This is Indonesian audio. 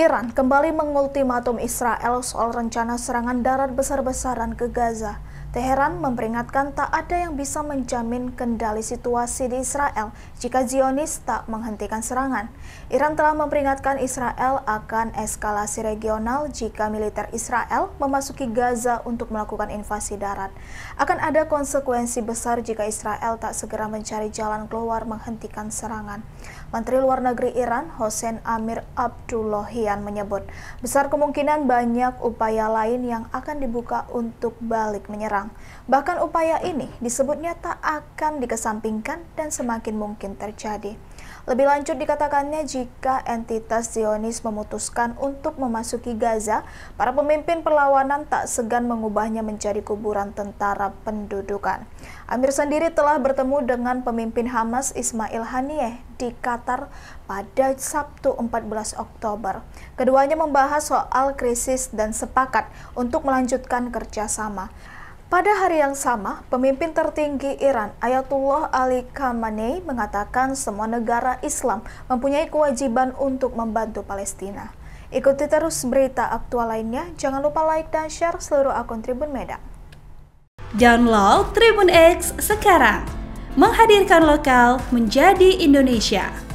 Iran kembali mengultimatum Israel soal rencana serangan darat besar-besaran ke Gaza. Teheran memperingatkan tak ada yang bisa menjamin kendali situasi di Israel jika Zionis tak menghentikan serangan. Iran telah memperingatkan Israel akan eskalasi regional jika militer Israel memasuki Gaza untuk melakukan invasi darat. Akan ada konsekuensi besar jika Israel tak segera mencari jalan keluar menghentikan serangan. Menteri Luar Negeri Iran Hossein Amir Abdullahian menyebut, besar kemungkinan banyak upaya lain yang akan dibuka untuk balik menyerang orang. Bahkan upaya ini disebutnya tak akan dikesampingkan dan semakin mungkin terjadi. Lebih lanjut dikatakannya jika entitas Zionis memutuskan untuk memasuki Gaza, para pemimpin perlawanan tak segan mengubahnya menjadi kuburan tentara pendudukan. Amir sendiri telah bertemu dengan pemimpin Hamas Ismail Haniyeh di Qatar pada Sabtu 14 Oktober. Keduanya membahas soal krisis dan sepakat untuk melanjutkan kerjasama. Pada hari yang sama, pemimpin tertinggi Iran, Ayatullah Ali Khamenei, mengatakan semua negara Islam mempunyai kewajiban untuk membantu Palestina. Ikuti terus berita aktual lainnya. Jangan lupa like dan share seluruh akun Tribun Medan. Download Tribun X sekarang. Menghadirkan lokal menjadi Indonesia.